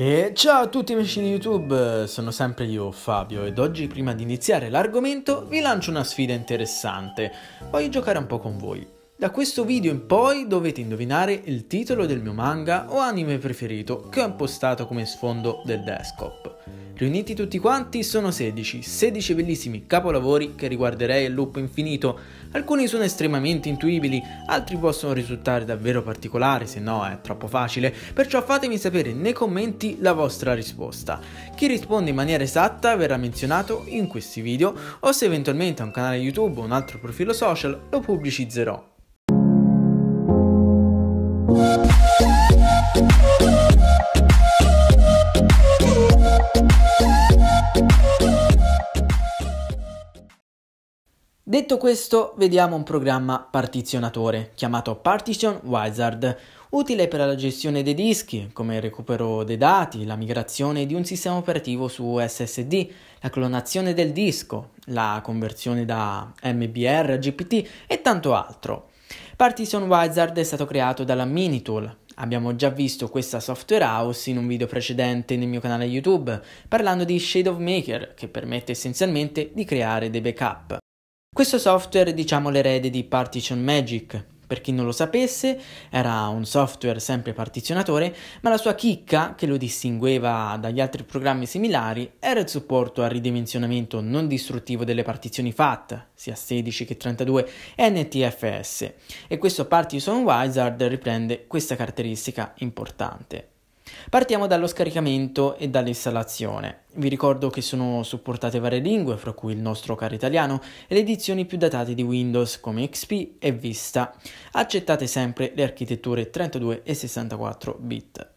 E ciao a tutti amici di YouTube, sono sempre io Fabio ed oggi prima di iniziare l'argomento vi lancio una sfida interessante. Voglio giocare un po' con voi. Da questo video in poi dovete indovinare il titolo del mio manga o anime preferito che ho impostato come sfondo del desktop. Riuniti tutti quanti sono 16, 16 bellissimi capolavori che riguarderei a loop infinito. Alcuni sono estremamente intuibili, altri possono risultare davvero particolari, se no è troppo facile, perciò fatemi sapere nei commenti la vostra risposta. Chi risponde in maniera esatta verrà menzionato in questi video o se eventualmente ha un canale YouTube o un altro profilo social lo pubblicizzerò. Detto questo, vediamo un programma partizionatore chiamato Partition Wizard, utile per la gestione dei dischi, come il recupero dei dati, la migrazione di un sistema operativo su SSD, la clonazione del disco, la conversione da MBR a GPT e tanto altro. Partition Wizard è stato creato dalla Minitool. Abbiamo già visto questa software house in un video precedente nel mio canale YouTube, parlando di Shadow Maker, che permette essenzialmente di creare dei backup. Questo software è diciamo l'erede di Partition Magic. Per chi non lo sapesse, era un software sempre partizionatore, ma la sua chicca, che lo distingueva dagli altri programmi similari, era il supporto al ridimensionamento non distruttivo delle partizioni FAT, sia 16 che 32, NTFS, e questo Partition Wizard riprende questa caratteristica importante. Partiamo dallo scaricamento e dall'installazione. Vi ricordo che sono supportate varie lingue, fra cui il nostro caro italiano, e le edizioni più datate di Windows come XP e Vista. Accettate sempre le architetture 32 e 64 bit.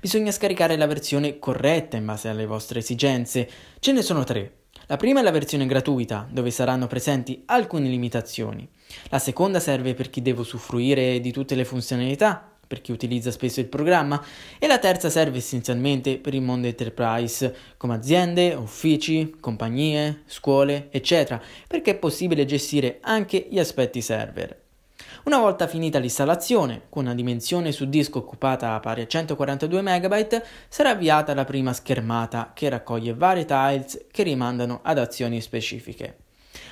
Bisogna scaricare la versione corretta in base alle vostre esigenze. Ce ne sono tre. La prima è la versione gratuita, dove saranno presenti alcune limitazioni. La seconda serve per chi deve usufruire di tutte le funzionalità per chi utilizza spesso il programma e la terza serve essenzialmente per il mondo enterprise come aziende, uffici, compagnie, scuole, eccetera, perché è possibile gestire anche gli aspetti server. Una volta finita l'installazione, con una dimensione su disco occupata pari a 142 MB, sarà avviata la prima schermata che raccoglie varie tiles che rimandano ad azioni specifiche.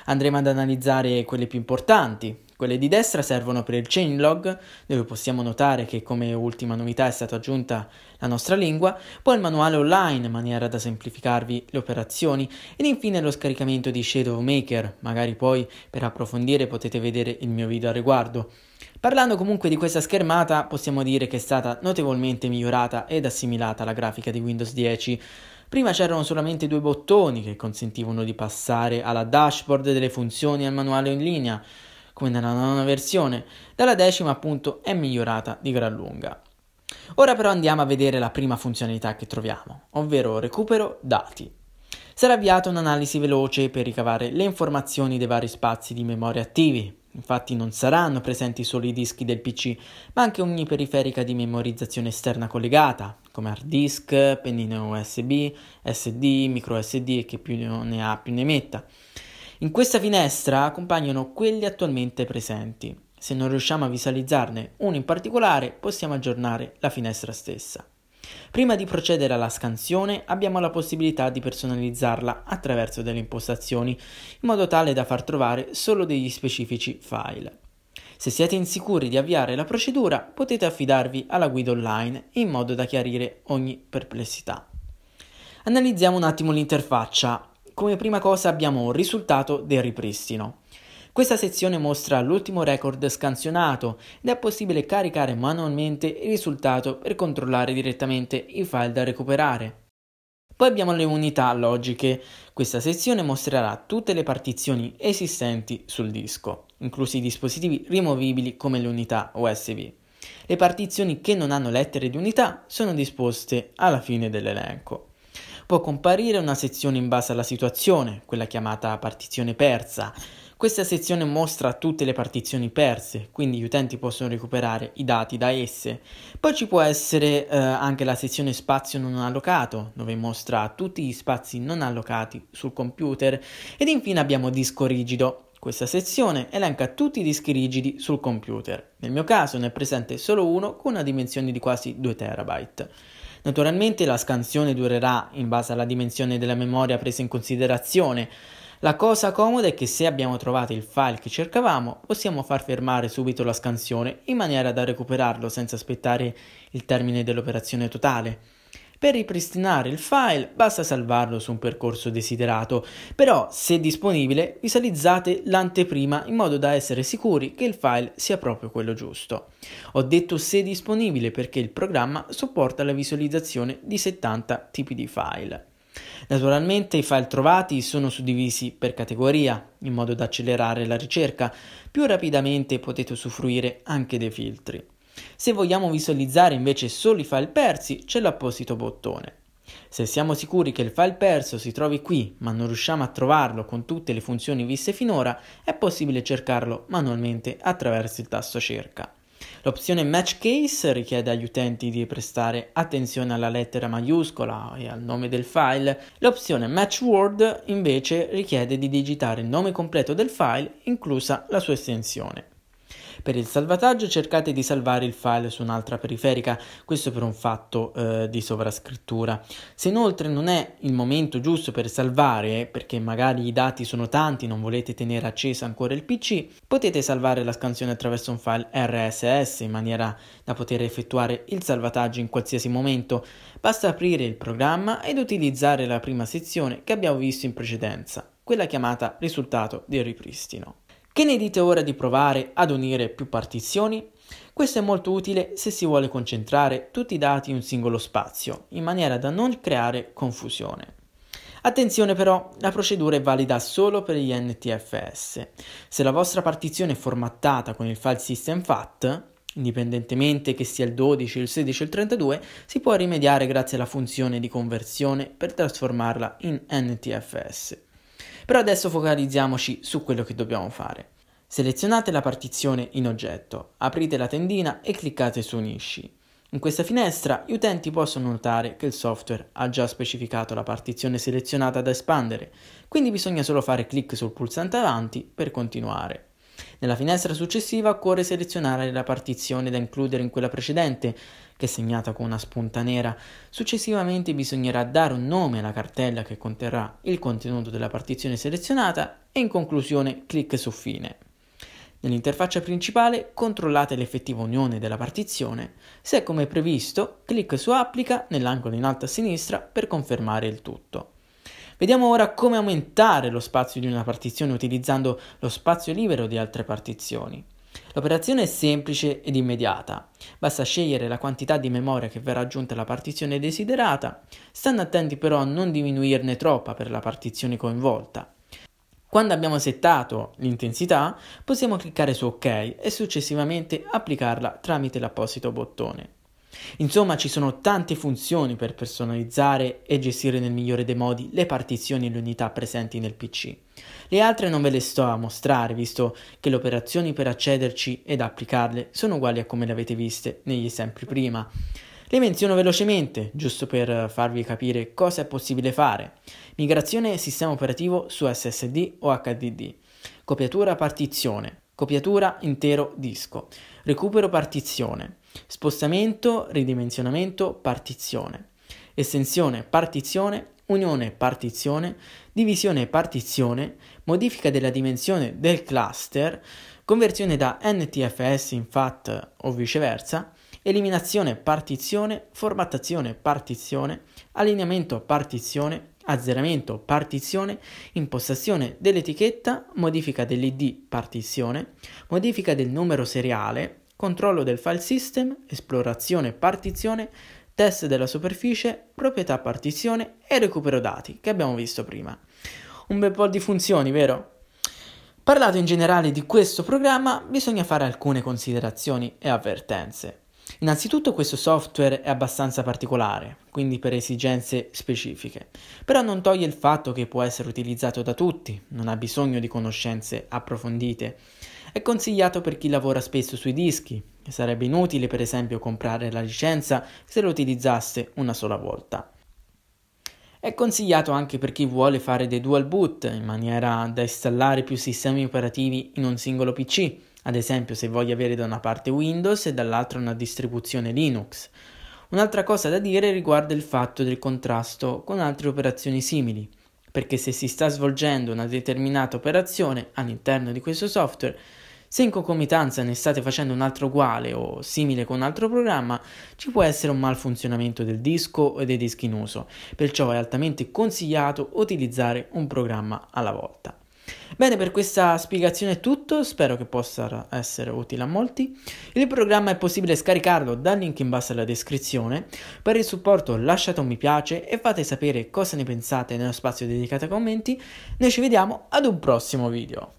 Andremo ad analizzare quelle più importanti, quelle di destra servono per il chain log, dove possiamo notare che come ultima novità è stata aggiunta la nostra lingua, poi il manuale online, in maniera da semplificarvi le operazioni, ed infine lo scaricamento di Shadow Maker, magari poi per approfondire potete vedere il mio video al riguardo. Parlando comunque di questa schermata, possiamo dire che è stata notevolmente migliorata ed assimilata alla grafica di Windows 10. Prima c'erano solamente due bottoni che consentivano di passare alla dashboard delle funzioni al manuale in linea, come nella nona versione, dalla decima appunto è migliorata di gran lunga. Ora però andiamo a vedere la prima funzionalità che troviamo, ovvero recupero dati. Sarà avviata un'analisi veloce per ricavare le informazioni dei vari spazi di memoria attivi. Infatti non saranno presenti solo i dischi del PC, ma anche ogni periferica di memorizzazione esterna collegata, come hard disk, pennine USB, SD, micro SD e che più ne ha più ne metta. In questa finestra compaiono quelli attualmente presenti. Se non riusciamo a visualizzarne uno in particolare, possiamo aggiornare la finestra stessa. Prima di procedere alla scansione abbiamo la possibilità di personalizzarla attraverso delle impostazioni, in modo tale da far trovare solo degli specifici file. Se siete insicuri di avviare la procedura potete affidarvi alla guida online in modo da chiarire ogni perplessità. Analizziamo un attimo l'interfaccia come prima cosa abbiamo un risultato del ripristino. Questa sezione mostra l'ultimo record scansionato ed è possibile caricare manualmente il risultato per controllare direttamente i file da recuperare. Poi abbiamo le unità logiche. Questa sezione mostrerà tutte le partizioni esistenti sul disco, inclusi i dispositivi rimovibili come le unità USB. Le partizioni che non hanno lettere di unità sono disposte alla fine dell'elenco. Può comparire una sezione in base alla situazione, quella chiamata partizione persa. Questa sezione mostra tutte le partizioni perse, quindi gli utenti possono recuperare i dati da esse. Poi ci può essere eh, anche la sezione spazio non allocato, dove mostra tutti gli spazi non allocati sul computer. Ed infine abbiamo disco rigido, questa sezione elenca tutti i dischi rigidi sul computer. Nel mio caso ne è presente solo uno con una dimensione di quasi 2 terabyte. Naturalmente la scansione durerà in base alla dimensione della memoria presa in considerazione. La cosa comoda è che se abbiamo trovato il file che cercavamo, possiamo far fermare subito la scansione in maniera da recuperarlo senza aspettare il termine dell'operazione totale. Per ripristinare il file basta salvarlo su un percorso desiderato, però se disponibile visualizzate l'anteprima in modo da essere sicuri che il file sia proprio quello giusto. Ho detto se disponibile perché il programma supporta la visualizzazione di 70 tipi di file. Naturalmente i file trovati sono suddivisi per categoria, in modo da accelerare la ricerca. Più rapidamente potete usufruire anche dei filtri. Se vogliamo visualizzare invece solo i file persi, c'è l'apposito bottone. Se siamo sicuri che il file perso si trovi qui, ma non riusciamo a trovarlo con tutte le funzioni viste finora, è possibile cercarlo manualmente attraverso il tasto cerca. L'opzione Match Case richiede agli utenti di prestare attenzione alla lettera maiuscola e al nome del file. L'opzione Match Word invece richiede di digitare il nome completo del file, inclusa la sua estensione. Per il salvataggio cercate di salvare il file su un'altra periferica, questo per un fatto eh, di sovrascrittura. Se inoltre non è il momento giusto per salvare, perché magari i dati sono tanti, non volete tenere acceso ancora il PC, potete salvare la scansione attraverso un file RSS in maniera da poter effettuare il salvataggio in qualsiasi momento. Basta aprire il programma ed utilizzare la prima sezione che abbiamo visto in precedenza, quella chiamata risultato del ripristino. Che ne dite ora di provare ad unire più partizioni? Questo è molto utile se si vuole concentrare tutti i dati in un singolo spazio, in maniera da non creare confusione. Attenzione però, la procedura è valida solo per gli NTFS. Se la vostra partizione è formattata con il file system FAT, indipendentemente che sia il 12, il 16 o il 32, si può rimediare grazie alla funzione di conversione per trasformarla in NTFS. Però adesso focalizziamoci su quello che dobbiamo fare. Selezionate la partizione in oggetto, aprite la tendina e cliccate su Unisci. In questa finestra gli utenti possono notare che il software ha già specificato la partizione selezionata da espandere, quindi bisogna solo fare clic sul pulsante avanti per continuare. Nella finestra successiva occorre selezionare la partizione da includere in quella precedente, che è segnata con una spunta nera. Successivamente bisognerà dare un nome alla cartella che conterrà il contenuto della partizione selezionata e in conclusione clic su Fine. Nell'interfaccia principale controllate l'effettiva unione della partizione. Se è come previsto, clic su Applica nell'angolo in alto a sinistra per confermare il tutto. Vediamo ora come aumentare lo spazio di una partizione utilizzando lo spazio libero di altre partizioni. L'operazione è semplice ed immediata. Basta scegliere la quantità di memoria che verrà aggiunta alla partizione desiderata, stando attenti però a non diminuirne troppa per la partizione coinvolta. Quando abbiamo settato l'intensità, possiamo cliccare su OK e successivamente applicarla tramite l'apposito bottone. Insomma, ci sono tante funzioni per personalizzare e gestire nel migliore dei modi le partizioni e le unità presenti nel PC. Le altre non ve le sto a mostrare, visto che le operazioni per accederci ed applicarle sono uguali a come le avete viste negli esempi prima. Le menziono velocemente, giusto per farvi capire cosa è possibile fare. Migrazione sistema operativo su SSD o HDD. Copiatura partizione. Copiatura intero disco. Recupero partizione Spostamento, ridimensionamento, partizione. Estensione, partizione, unione, partizione, divisione, partizione, modifica della dimensione del cluster, conversione da NTFS in FAT o viceversa, eliminazione, partizione, formattazione, partizione, allineamento, partizione, azzeramento, partizione, impostazione dell'etichetta, modifica dell'ID partizione, modifica del numero seriale, controllo del file system, esplorazione e partizione, test della superficie, proprietà partizione e recupero dati che abbiamo visto prima. Un bel po' di funzioni, vero? Parlato in generale di questo programma, bisogna fare alcune considerazioni e avvertenze. Innanzitutto questo software è abbastanza particolare, quindi per esigenze specifiche, però non toglie il fatto che può essere utilizzato da tutti, non ha bisogno di conoscenze approfondite è consigliato per chi lavora spesso sui dischi. Sarebbe inutile per esempio comprare la licenza se lo utilizzasse una sola volta. È consigliato anche per chi vuole fare dei dual boot in maniera da installare più sistemi operativi in un singolo PC, ad esempio se voglio avere da una parte Windows e dall'altra una distribuzione Linux. Un'altra cosa da dire riguarda il fatto del contrasto con altre operazioni simili, perché se si sta svolgendo una determinata operazione all'interno di questo software se in concomitanza ne state facendo un altro uguale o simile con un altro programma, ci può essere un malfunzionamento del disco o dei dischi in uso, perciò è altamente consigliato utilizzare un programma alla volta. Bene, per questa spiegazione è tutto, spero che possa essere utile a molti. Il programma è possibile scaricarlo dal link in basso alla descrizione. Per il supporto lasciate un mi piace e fate sapere cosa ne pensate nello spazio dedicato ai commenti. Noi ci vediamo ad un prossimo video.